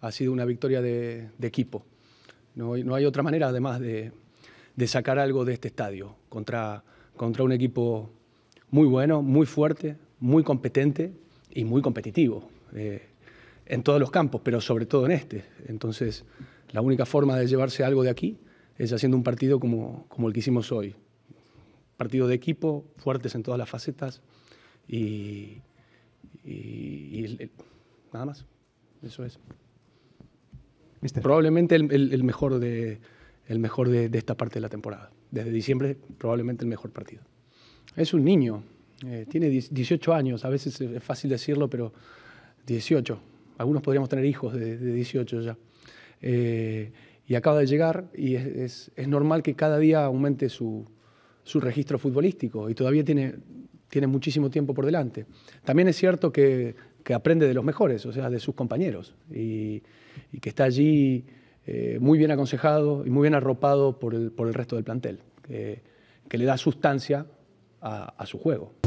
ha sido una victoria de, equipo. No, no, hay otra manera, además, de, sacar algo de este estadio contra, contra un equipo muy bueno, muy fuerte, muy competente y muy competitivo eh, en todos los campos, pero sobre todo en este. Entonces, la única forma de llevarse algo de aquí es haciendo un partido como, como el que hicimos hoy. Partido de equipo, fuertes en todas las facetas y, nada más. Eso es. Probablemente el, mejor, de, el mejor de, esta parte de la temporada. Desde diciembre, probablemente el mejor partido. Es un niño, eh, tiene 18 años, a veces es fácil decirlo, pero 18. Algunos podríamos tener hijos de, 18 ya. Eh, y acaba de llegar y es, normal que cada día aumente su, registro futbolístico y todavía tiene, tiene muchísimo tiempo por delante. También es cierto que que aprende de los mejores, o sea, de sus compañeros, y, que está allí eh, muy bien aconsejado y muy bien arropado por el, resto del plantel, que, le da sustancia a su juego.